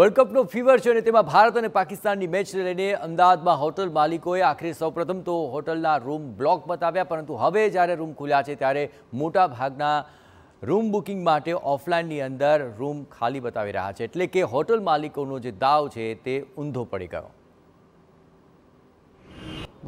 world કપનો fever છે અને તેમાં ભારત અને પાકિસ્તાનની મેચને લઈને અમદાવાદમાં હોટલ માલિકોએ આખરે સૌપ્રથમ તો હોટલના રૂમ બ્લોક બતાવ્યા પરંતુ હવે જ્યારે રૂમ ખુલ્યા છે ત્યારે મોટા ભાગના રૂમ બુકિંગ માટે ઓફલાઇનની અંદર રૂમ ખાલી બતાવી રહ્યા છે એટલે કે હોટલ માલિકોનો જે દાવ છે તે ઊંધો પડી ગયો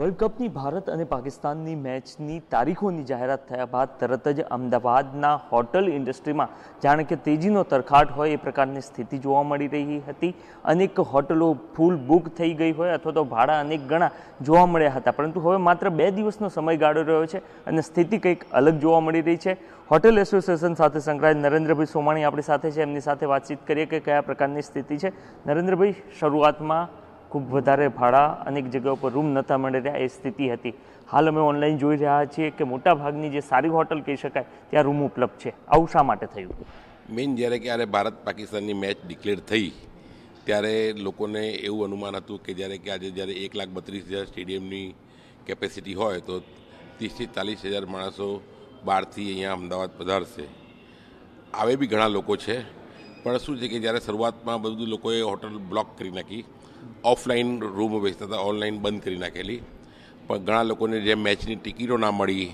વર્લ્ડ કપની ભારત અને પાકિસ્તાનની મેચની તારીખોની જાહેરાત થયા બાદ તરત જ અમદાવાદના હોટલ ઇન્ડસ્ટ્રીમાં જાણે કે તેજીનો તરખાટ હોય એ પ્રકારની સ્થિતિ જોવા મળી રહી હતી અનેક હોટલો ફૂલ બુક થઈ ગઈ હોય અથવા તો ભાડા અનેક ગણા જોવા મળ્યા હતા પરંતુ હવે માત્ર બે દિવસનો સમય ગાળો રહ્યો છે અને સ્થિતિ કંઈક અલગ જોવા મળી રહી છે હોટેલ એસોસિએશન સાથે સંકળાયેલ નરેન્દ્રભાઈ સોમાણી આપણી સાથે છે એમની સાથે વાતચીત કરીએ કે કયા પ્રકારની સ્થિતિ છે નરેન્દ્રભાઈ શરૂઆતમાં ખૂબ વધારે ભાડા અનેક જગ્યાઓ પર રૂમ નહોતા મળી રહ્યા એ સ્થિતિ હતી હાલ અમે ઓનલાઈન જોઈ રહ્યા છીએ કે મોટાભાગની જે સારી હોટલ કહી શકાય ત્યાં રૂમ ઉપલબ્ધ છે આવું શા માટે થયું મેઇન જ્યારે કે આરે ભારત પાકિસ્તાનની મેચ ડિક્લેર થઈ ત્યારે લોકોને એવું અનુમાન હતું કે જ્યારે કે આજે જ્યારે એક લાખ બત્રીસ હજાર સ્ટેડિયમની કેપેસિટી હોય તો ત્રીસથી ચાલીસ હજાર માણસો બહારથી અહીંયા અમદાવાદ પધારશે આવે બી ઘણા લોકો છે પણ શું છે કે જ્યારે શરૂઆતમાં બધું લોકોએ હોટલ બ્લોક કરી નાખી ઓફલાઈન રૂમ વેચતા હતા ઓનલાઈન બંધ કરી નાખેલી પણ ઘણા લોકોને જે મેચની ટિકિટો ના મળી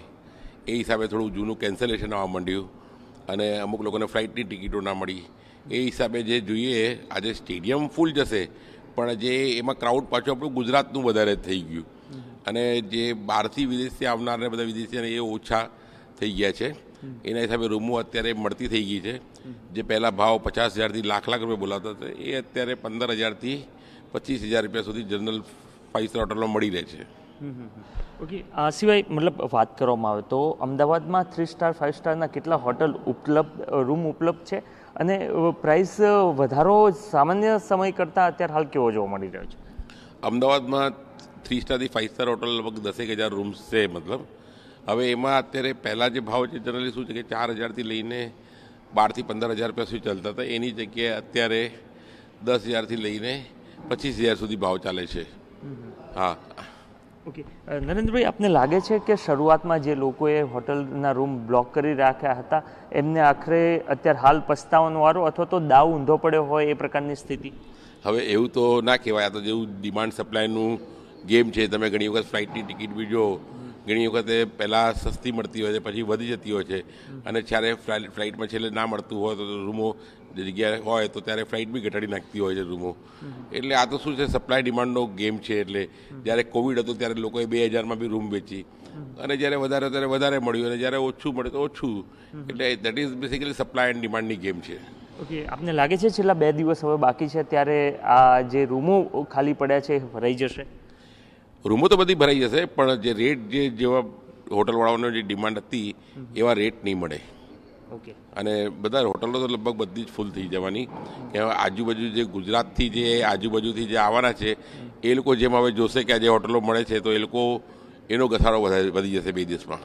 એ હિસાબે થોડું જૂનું કેન્સલેશન આવવા માંડ્યું અને અમુક લોકોને ફ્લાઇટની ટિકિટો ના મળી એ હિસાબે જે જોઈએ આજે સ્ટેડિયમ ફૂલ જશે પણ જે એમાં ક્રાઉડ પાછું આપણું ગુજરાતનું વધારે થઈ ગયું અને જે બહારથી વિદેશથી આવનારને બધા વિદેશી અને એ ઓછા થઈ ગયા છે એના હિસાબે રૂમો અત્યારે મળતી થઈ ગઈ છે જે પહેલાં ભાવ પચાસ હજારથી લાખ લાખ રૂપિયા બોલાતા હતા એ અત્યારે પંદર હજારથી પચીસ હજાર રૂપિયા સુધી જનરલ ફાઇવ સ્ટાર હોટલમાં મળી રહે છે ઓકે આ સિવાય મતલબ વાત કરવામાં આવે તો અમદાવાદમાં થ્રી સ્ટાર ફાઇવ સ્ટારના કેટલા હોટલ ઉપલબ્ધ રૂમ ઉપલબ્ધ છે અને પ્રાઇસ વધારો સામાન્ય સમય કરતાં અત્યારે હાલ કેવો જોવા મળી રહ્યો છે અમદાવાદમાં થ્રી સ્ટારથી ફાઇવ સ્ટાર હોટલ લગભગ દસેક હજાર રૂમ્સ છે મતલબ હવે એમાં અત્યારે પહેલાં જે ભાવ છે જનરલી શું છે કે ચાર હજારથી લઈને બારથી પંદર હજાર રૂપિયા સુધી ચાલતા હતા એની જગ્યાએ અત્યારે દસ હજારથી લઈને પચીસ હજાર સુધી ભાવ ચાલે છે હા ઓકે નરેન્દ્રભાઈ આપને લાગે છે કે શરૂઆતમાં જે લોકોએ હોટલના રૂમ બ્લોક કરી રાખ્યા હતા એમને આખરે અત્યારે હાલ પસ્તાવાનો વારો અથવા તો દાવ ઊંધો પડ્યો હોય એ પ્રકારની સ્થિતિ હવે એવું તો ના કહેવાય આ તો જેવું ડિમાન્ડ સપ્લાયનું ગેમ છે તમે ઘણી વખત ફ્લાઇટની ટિકિટ બી જો ઘણી વખતે પહેલાં સસ્તી મળતી હોય છે પછી વધી જતી હોય છે અને જ્યારે ફ્લાઇટમાં છેલ્લે ના મળતું હોય તો રૂમો જગ્યાએ હોય તો ત્યારે ફ્લાઇટ બી ઘટાડી નાખતી હોય છે રૂમો એટલે આ તો શું છે સપ્લાય ડિમાન્ડનો ગેમ છે એટલે જ્યારે કોવિડ હતો ત્યારે લોકોએ બે હજારમાં બી રૂમ વેચી અને જ્યારે વધારે ત્યારે વધારે મળ્યું અને જ્યારે ઓછું મળ્યું તો ઓછું એટલે that is basically supply and ડિમાન્ડની ગેમ છે ઓકે આપને લાગે છે છેલ્લા બે દિવસ હવે બાકી છે ત્યારે આ જે રૂમો ખાલી પડ્યા છે રહી જશે રૂમો તો બધી ભરાઈ જશે પણ જે રેટ જે જેવા હોટલવાળાઓને જે ડિમાન્ડ હતી એવા રેટ નહીં મળે ઓકે અને બધા હોટલો તો લગભગ બધી જ ફૂલ થઈ જવાની કે આજુબાજુ જે ગુજરાતથી જે આજુબાજુથી જે આવવાના છે એ લોકો જેમ હવે જોશે કે આજે હોટલો મળે છે તો એ લોકો એનો ઘસારો વધારે વધી જશે બે દિવસમાં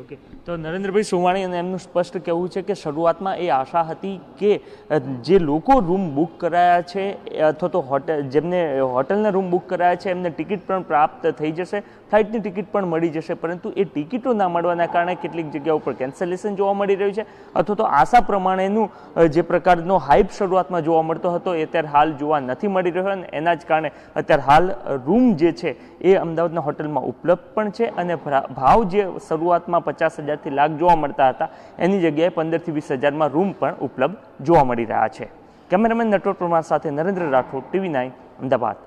ઓકે તો નરેન્દ્રભાઈ સોમાણી અને એમનું સ્પષ્ટ કહેવું છે કે શરૂઆતમાં એ આશા હતી કે જે લોકો રૂમ બુક કરાયા છે અથવા તો હોટેલ જેમને હોટલના રૂમ બુક કરાયા છે એમને ટિકિટ પણ પ્રાપ્ત થઈ જશે ફ્લાઇટની ટિકિટ પણ મળી જશે પરંતુ એ ટિકિટો ના મળવાના કારણે કેટલીક જગ્યાઓ ઉપર કેન્સલેશન જોવા મળી રહ્યું છે અથવા તો આશા પ્રમાણેનું જે પ્રકારનો હાઇપ શરૂઆતમાં જોવા મળતો હતો એ અત્યારે હાલ જોવા નથી મળી રહ્યો અને એના જ કારણે અત્યારે હાલ રૂમ જે છે એ અમદાવાદના હોટલમાં ઉપલબ્ધ પણ છે અને ભાવ જે શરૂઆતમાં પચાસ હજારથી લાખ જોવા મળતા હતા એની જગ્યાએ પંદરથી વીસ હજારમાં રૂમ પણ ઉપલબ્ધ જોવા મળી રહ્યા છે કેમેરામેન નટવર પ્રમાણ સાથે નરેન્દ્ર રાઠોડ ટીવી નાઇન અમદાવાદ